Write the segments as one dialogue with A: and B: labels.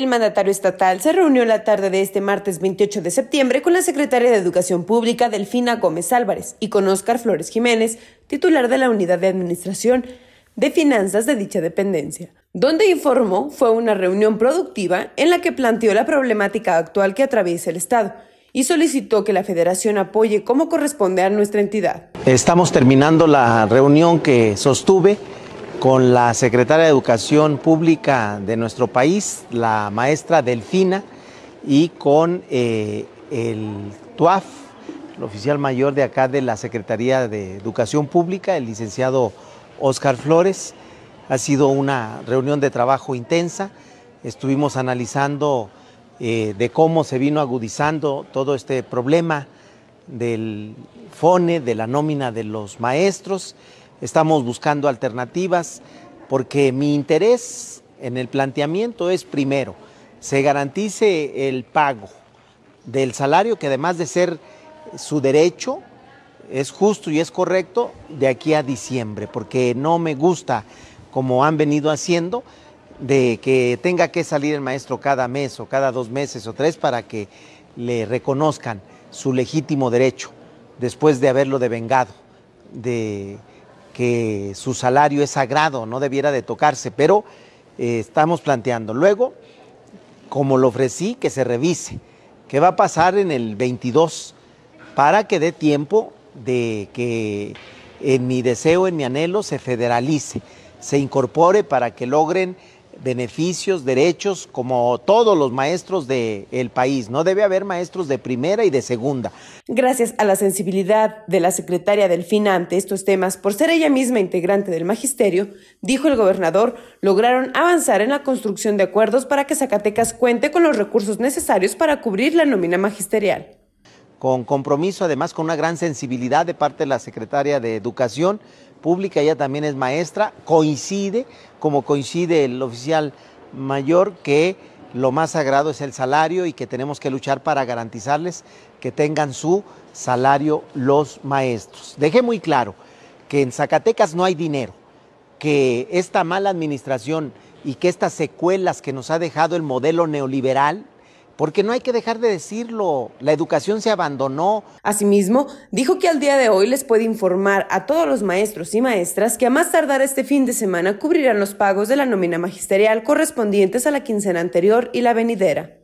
A: El mandatario estatal se reunió la tarde de este martes 28 de septiembre con la secretaria de Educación Pública, Delfina Gómez Álvarez, y con Óscar Flores Jiménez, titular de la Unidad de Administración de Finanzas de dicha dependencia, donde informó fue una reunión productiva en la que planteó la problemática actual que atraviesa el Estado y solicitó que la federación apoye como corresponde a nuestra entidad.
B: Estamos terminando la reunión que sostuve con la secretaria de Educación Pública de nuestro país, la maestra Delfina, y con eh, el TUAF, el oficial mayor de acá de la Secretaría de Educación Pública, el licenciado Oscar Flores. Ha sido una reunión de trabajo intensa. Estuvimos analizando eh, de cómo se vino agudizando todo este problema del FONE, de la nómina de los maestros Estamos buscando alternativas porque mi interés en el planteamiento es primero, se garantice el pago del salario que además de ser su derecho, es justo y es correcto de aquí a diciembre, porque no me gusta, como han venido haciendo, de que tenga que salir el maestro cada mes o cada dos meses o tres para que le reconozcan su legítimo derecho después de haberlo devengado de que su salario es sagrado, no debiera de tocarse, pero eh, estamos planteando. Luego, como lo ofrecí, que se revise. ¿Qué va a pasar en el 22? Para que dé tiempo de que en mi deseo, en mi anhelo, se federalice, se incorpore para que logren beneficios, derechos, como todos los maestros del país. No debe haber maestros de primera y de segunda.
A: Gracias a la sensibilidad de la secretaria Delfina ante estos temas, por ser ella misma integrante del magisterio, dijo el gobernador, lograron avanzar en la construcción de acuerdos para que Zacatecas cuente con los recursos necesarios para cubrir la nómina magisterial
B: con compromiso, además con una gran sensibilidad de parte de la secretaria de Educación Pública, ella también es maestra, coincide, como coincide el oficial mayor, que lo más sagrado es el salario y que tenemos que luchar para garantizarles que tengan su salario los maestros. Deje muy claro que en Zacatecas no hay dinero, que esta mala administración y que estas secuelas que nos ha dejado el modelo neoliberal, porque no hay que dejar de decirlo, la educación se abandonó.
A: Asimismo, dijo que al día de hoy les puede informar a todos los maestros y maestras que a más tardar este fin de semana cubrirán los pagos de la nómina magisterial correspondientes a la quincena anterior y la venidera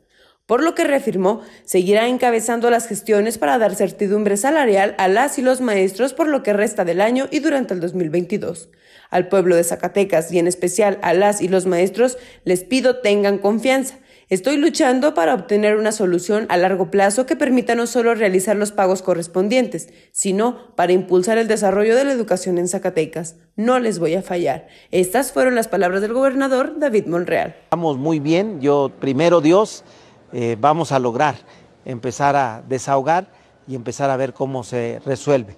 A: por lo que reafirmó seguirá encabezando las gestiones para dar certidumbre salarial a las y los maestros por lo que resta del año y durante el 2022. Al pueblo de Zacatecas y en especial a las y los maestros les pido tengan confianza Estoy luchando para obtener una solución a largo plazo que permita no solo realizar los pagos correspondientes, sino para impulsar el desarrollo de la educación en Zacatecas. No les voy a fallar. Estas fueron las palabras del gobernador David Monreal. Vamos muy bien,
B: yo primero Dios, eh, vamos a lograr empezar a desahogar y empezar a ver cómo se resuelve.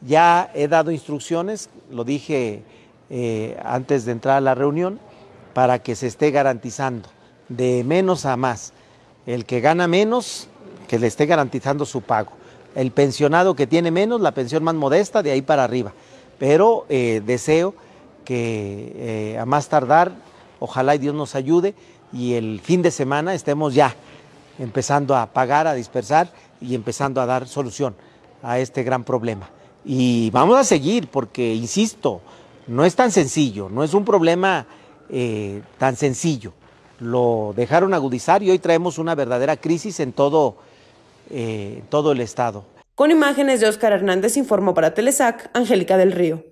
B: Ya he dado instrucciones, lo dije eh, antes de entrar a la reunión, para que se esté garantizando de menos a más. El que gana menos, que le esté garantizando su pago. El pensionado que tiene menos, la pensión más modesta, de ahí para arriba. Pero eh, deseo que eh, a más tardar, ojalá y Dios nos ayude y el fin de semana estemos ya empezando a pagar, a dispersar y empezando a dar solución a este gran problema. Y vamos a seguir porque, insisto, no es tan sencillo, no es un problema eh, tan sencillo lo dejaron agudizar y hoy traemos una verdadera crisis en todo, eh, todo el estado. Con imágenes de Óscar Hernández informó para Telesac Angélica del Río.